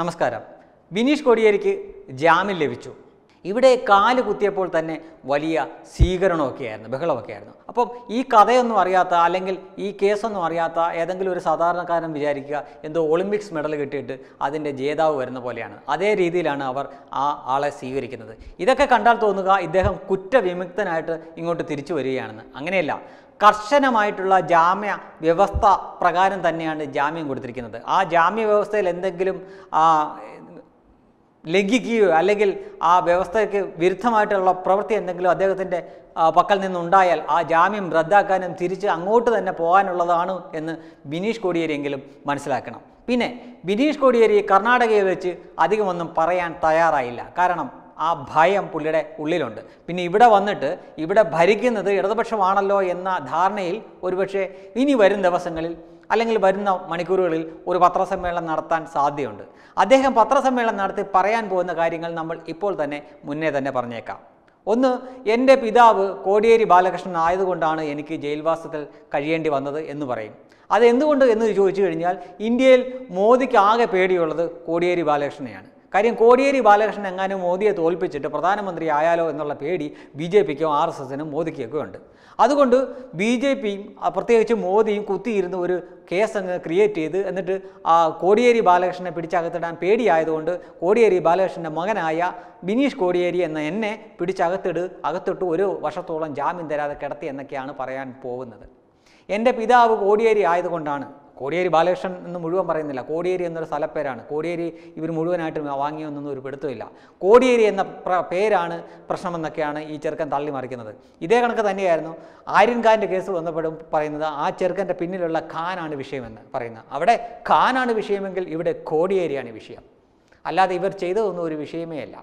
നമസ്കാരം ബിനീഷ് കോടിയേരിക്ക് ജാമ്യം ലഭിച്ചു ഇവിടെ കാല് കുത്തിയപ്പോൾ തന്നെ വലിയ സ്വീകരണമൊക്കെ ആയിരുന്നു ബഹളമൊക്കെ ആയിരുന്നു അപ്പം ഈ കഥയൊന്നും അറിയാത്ത അല്ലെങ്കിൽ ഈ കേസൊന്നും അറിയാത്ത ഏതെങ്കിലും ഒരു സാധാരണക്കാരൻ വിചാരിക്കുക എന്തോ ഒളിമ്പിക്സ് മെഡൽ കിട്ടിയിട്ട് അതിൻ്റെ ജേതാവ് വരുന്ന പോലെയാണ് അതേ രീതിയിലാണ് അവർ ആ ആളെ സ്വീകരിക്കുന്നത് ഇതൊക്കെ കണ്ടാൽ തോന്നുക ഇദ്ദേഹം കുറ്റവിമുക്തനായിട്ട് ഇങ്ങോട്ട് തിരിച്ചു വരികയാണെന്ന് അങ്ങനെയല്ല കർശനമായിട്ടുള്ള ജാമ്യ വ്യവസ്ഥ പ്രകാരം തന്നെയാണ് ജാമ്യം കൊടുത്തിരിക്കുന്നത് ആ ജാമ്യ വ്യവസ്ഥയിൽ എന്തെങ്കിലും ലംഘിക്കുകയോ അല്ലെങ്കിൽ ആ വ്യവസ്ഥയ്ക്ക് വിരുദ്ധമായിട്ടുള്ള പ്രവൃത്തി എന്തെങ്കിലും അദ്ദേഹത്തിൻ്റെ പക്കൽ നിന്നുണ്ടായാൽ ആ ജാമ്യം റദ്ദാക്കാനും തിരിച്ച് അങ്ങോട്ട് തന്നെ പോകാനുള്ളതാണ് എന്ന് ബിനീഷ് കോടിയേരിയെങ്കിലും മനസ്സിലാക്കണം പിന്നെ ബിനീഷ് കോടിയേരി കർണാടകയെ വെച്ച് അധികമൊന്നും പറയാൻ തയ്യാറായില്ല കാരണം ആ ഭയം പുള്ളിയുടെ ഉള്ളിലുണ്ട് പിന്നെ ഇവിടെ വന്നിട്ട് ഇവിടെ ഭരിക്കുന്നത് ഇടതുപക്ഷമാണല്ലോ എന്ന ധാരണയിൽ ഒരുപക്ഷെ ഇനി വരും ദിവസങ്ങളിൽ അല്ലെങ്കിൽ വരുന്ന മണിക്കൂറുകളിൽ ഒരു പത്രസമ്മേളനം നടത്താൻ സാധ്യതയുണ്ട് അദ്ദേഹം പത്രസമ്മേളനം നടത്തി പറയാൻ പോകുന്ന കാര്യങ്ങൾ നമ്മൾ ഇപ്പോൾ തന്നെ മുന്നേ തന്നെ പറഞ്ഞേക്കാം ഒന്ന് എൻ്റെ പിതാവ് കോടിയേരി ബാലകൃഷ്ണൻ ആയതുകൊണ്ടാണ് എനിക്ക് ജയിൽവാസത്തിൽ കഴിയേണ്ടി വന്നത് എന്ന് പറയും അതെന്തുകൊണ്ട് എന്ന് ചോദിച്ചു കഴിഞ്ഞാൽ ഇന്ത്യയിൽ മോദിക്ക് ആകെ പേടിയുള്ളത് കോടിയേരി ബാലകൃഷ്ണനെയാണ് കാര്യം കോടിയേരി ബാലകൃഷ്ണൻ എങ്ങാനും മോദിയെ തോൽപ്പിച്ചിട്ട് പ്രധാനമന്ത്രി ആയാലോ എന്നുള്ള പേടി ബി ജെ പിക്കോ ആർ എസ് എസിനും മോദിക്കൊക്കെ ഉണ്ട് അതുകൊണ്ട് ബി ജെ പിയും പ്രത്യേകിച്ച് മോദിയും കുത്തിയിരുന്ന് ഒരു കേസ് അങ്ങ് ക്രിയേറ്റ് ചെയ്ത് എന്നിട്ട് ആ കോടിയേരി ബാലകൃഷ്ണനെ പിടിച്ചകത്തിടാൻ പേടിയായതുകൊണ്ട് കോടിയേരി ബാലകൃഷ്ണൻ്റെ മകനായ ബിനീഷ് കോടിയേരി എന്ന എന്നെ പിടിച്ചകത്തിട് അകത്തിട്ട് ഒരു വർഷത്തോളം ജാമ്യം തരാതെ കിടത്തി എന്നൊക്കെയാണ് പറയാൻ പോകുന്നത് എൻ്റെ പിതാവ് കോടിയേരി ആയതുകൊണ്ടാണ് കോടിയേരി ബാലകൃഷ്ണൻ എന്ന് മുഴുവൻ പറയുന്നില്ല കോടിയേരി എന്നൊരു സ്ഥലപ്പേരാണ് കോടിയേരി ഇവർ മുഴുവനായിട്ടും വാങ്ങിയൊന്നും ഒരു പെടുത്തുമില്ല കോടിയേരി എന്ന പേരാണ് പ്രശ്നമെന്നൊക്കെയാണ് ഈ ചെറുക്കൻ മറിക്കുന്നത് ഇതേ കണക്ക് തന്നെയായിരുന്നു ആര്യൻഖാൻ്റെ കേസ് വന്നപ്പോഴും പറയുന്നത് ആ ചെറുക്കൻ്റെ പിന്നിലുള്ള ഖാനാണ് വിഷയമെന്ന് പറയുന്നത് അവിടെ ഖാനാണ് വിഷയമെങ്കിൽ ഇവിടെ കോടിയേരിയാണ് വിഷയം അല്ലാതെ ഇവർ ചെയ്തതൊന്നും ഒരു വിഷയമേ അല്ല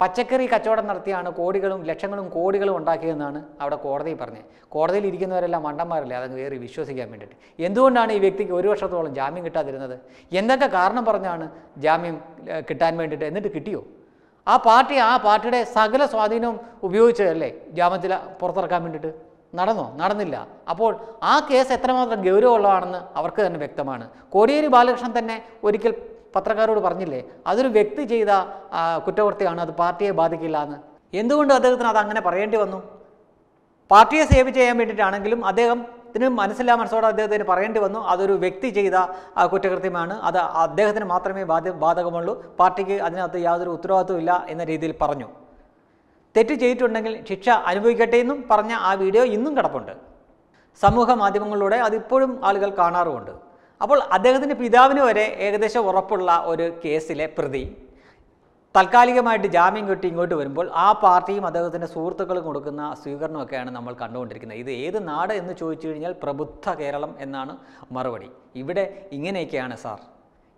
പച്ചക്കറി കച്ചവടം നടത്തിയാണ് കോടികളും ലക്ഷങ്ങളും കോടികളും ഉണ്ടാക്കിയതെന്നാണ് അവിടെ കോടതി പറഞ്ഞത് കോടതിയിൽ ഇരിക്കുന്നവരെല്ലാം മണ്ടന്മാരല്ലേ അതങ്ങ് കയറി വിശ്വസിക്കാൻ വേണ്ടിയിട്ട് എന്തുകൊണ്ടാണ് ഈ വ്യക്തിക്ക് ഒരു വർഷത്തോളം ജാമ്യം കിട്ടാതിരുന്നത് എന്തൊക്കെ കാരണം പറഞ്ഞാണ് ജാമ്യം കിട്ടാൻ വേണ്ടിയിട്ട് എന്നിട്ട് കിട്ടിയോ ആ പാർട്ടി ആ പാർട്ടിയുടെ സകല സ്വാധീനവും ഉപയോഗിച്ചതല്ലേ ജാമ്യത്തിൽ പുറത്തിറക്കാൻ വേണ്ടിയിട്ട് നടന്നോ നടന്നില്ല അപ്പോൾ ആ കേസ് എത്രമാത്രം ഗൗരവമുള്ളതാണെന്ന് അവർക്ക് തന്നെ വ്യക്തമാണ് കോടിയേരി ബാലകൃഷ്ണൻ തന്നെ ഒരിക്കൽ പത്രക്കാരോട് പറഞ്ഞില്ലേ അതൊരു വ്യക്തി ചെയ്ത കുറ്റകൃത്യമാണ് അത് പാർട്ടിയെ ബാധിക്കില്ല എന്ന് എന്തുകൊണ്ട് അദ്ദേഹത്തിന് അത് അങ്ങനെ പറയേണ്ടി വന്നു പാർട്ടിയെ സേവ് ചെയ്യാൻ വേണ്ടിയിട്ടാണെങ്കിലും അദ്ദേഹം ഇതിന് മനസ്സിലാ മനസ്സോടെ അദ്ദേഹത്തിന് പറയേണ്ടി വന്നു അതൊരു വ്യക്തി ചെയ്ത കുറ്റകൃത്യമാണ് അത് അദ്ദേഹത്തിന് മാത്രമേ ബാധ്യ ബാധകമുള്ളൂ പാർട്ടിക്ക് അതിനകത്ത് യാതൊരു ഉത്തരവാദിത്വമില്ല എന്ന രീതിയിൽ പറഞ്ഞു തെറ്റ് ചെയ്തിട്ടുണ്ടെങ്കിൽ ശിക്ഷ അനുഭവിക്കട്ടെ എന്നും പറഞ്ഞ ആ വീഡിയോ ഇന്നും കിടപ്പുണ്ട് സമൂഹ മാധ്യമങ്ങളിലൂടെ അതിപ്പോഴും ആളുകൾ കാണാറുമുണ്ട് അപ്പോൾ അദ്ദേഹത്തിൻ്റെ പിതാവിന് വരെ ഏകദേശം ഉറപ്പുള്ള ഒരു കേസിലെ പ്രതി താൽക്കാലികമായിട്ട് ജാമ്യം കിട്ടി ഇങ്ങോട്ട് വരുമ്പോൾ ആ പാർട്ടിയും അദ്ദേഹത്തിൻ്റെ സുഹൃത്തുക്കളും കൊടുക്കുന്ന സ്വീകരണമൊക്കെയാണ് നമ്മൾ കണ്ടുകൊണ്ടിരിക്കുന്നത് ഇത് ഏത് നാട് എന്ന് ചോദിച്ചു കഴിഞ്ഞാൽ പ്രബുദ്ധ കേരളം എന്നാണ് മറുപടി ഇവിടെ ഇങ്ങനെയൊക്കെയാണ് സാർ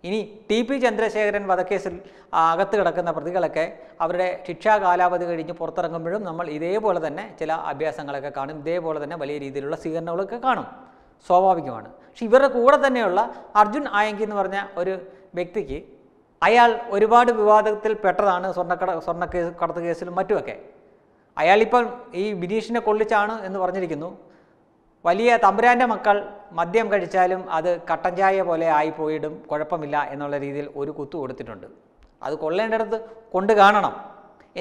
ഇനി ടി പി ചന്ദ്രശേഖരൻ വധക്കേസിൽ അകത്ത് കിടക്കുന്ന പ്രതികളൊക്കെ അവരുടെ ശിക്ഷാ കാലാവധി കഴിഞ്ഞ് പുറത്തിറങ്ങുമ്പോഴും നമ്മൾ ഇതേപോലെ തന്നെ ചില അഭ്യാസങ്ങളൊക്കെ കാണും ഇതേപോലെ തന്നെ വലിയ രീതിയിലുള്ള സ്വീകരണങ്ങളൊക്കെ കാണും സ്വാഭാവികമാണ് പക്ഷെ ഇവരുടെ കൂടെ തന്നെയുള്ള അർജുൻ ആയങ്കി എന്ന് പറഞ്ഞ ഒരു വ്യക്തിക്ക് അയാൾ ഒരുപാട് വിവാദത്തിൽ പെട്ടതാണ് സ്വർണ്ണക്കട സ്വർണ്ണ കേസ് കടത്ത് കേസിലും മറ്റുമൊക്കെ അയാളിപ്പം ഈ ബിനീഷിനെ കൊള്ളിച്ചാണ് എന്ന് പറഞ്ഞിരിക്കുന്നു വലിയ തമ്പുരാൻ്റെ മക്കൾ മദ്യം കഴിച്ചാലും അത് കട്ടൻ ചായ പോലെ ആയിപ്പോയിടും കുഴപ്പമില്ല എന്നുള്ള രീതിയിൽ ഒരു കുത്തു കൊടുത്തിട്ടുണ്ട് അത് കൊള്ളേണ്ടടുത്ത് കൊണ്ട് കാണണം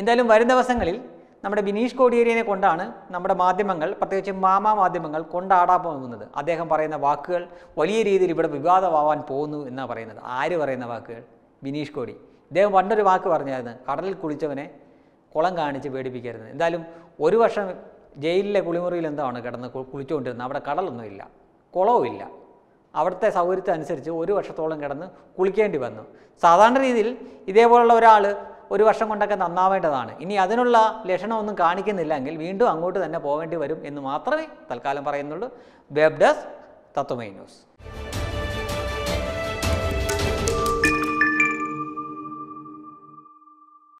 എന്തായാലും വരും ദിവസങ്ങളിൽ നമ്മുടെ ബിനീഷ് കോടിയേരിയനെ കൊണ്ടാണ് നമ്മുടെ മാധ്യമങ്ങൾ പ്രത്യേകിച്ച് മാമാ മാധ്യമങ്ങൾ കൊണ്ടാടാൻ പോകുന്നത് അദ്ദേഹം പറയുന്ന വാക്കുകൾ വലിയ രീതിയിൽ ഇവിടെ വിവാദമാവാൻ പോകുന്നു എന്നാണ് പറയുന്നത് ആര് പറയുന്ന വാക്കുകൾ ബിനീഷ് കോടി ഇദ്ദേഹം പണ്ടൊരു വാക്ക് പറഞ്ഞായിരുന്നു കടലിൽ കുളിച്ചവനെ കുളം കാണിച്ച് പേടിപ്പിക്കരുത് എന്തായാലും ഒരു വർഷം ജയിലിലെ കുളിമുറിയിൽ എന്താണ് കിടന്ന് കുളിച്ചുകൊണ്ടിരുന്നത് അവിടെ കടലൊന്നുമില്ല കുളവുമില്ല അവിടുത്തെ സൗകര്യത്തിനനുസരിച്ച് ഒരു വർഷത്തോളം കിടന്ന് കുളിക്കേണ്ടി വന്നു സാധാരണ രീതിയിൽ ഇതേപോലുള്ള ഒരാൾ ഒരു വർഷം കൊണ്ടൊക്കെ നന്നാവേണ്ടതാണ് ഇനി അതിനുള്ള ലക്ഷണമൊന്നും കാണിക്കുന്നില്ലെങ്കിൽ വീണ്ടും അങ്ങോട്ട് തന്നെ പോകേണ്ടി വരും എന്ന് മാത്രമേ തൽക്കാലം പറയുന്നുള്ളൂ വെബ് ഡെസ്ക് തത്വമൈ ന്യൂസ്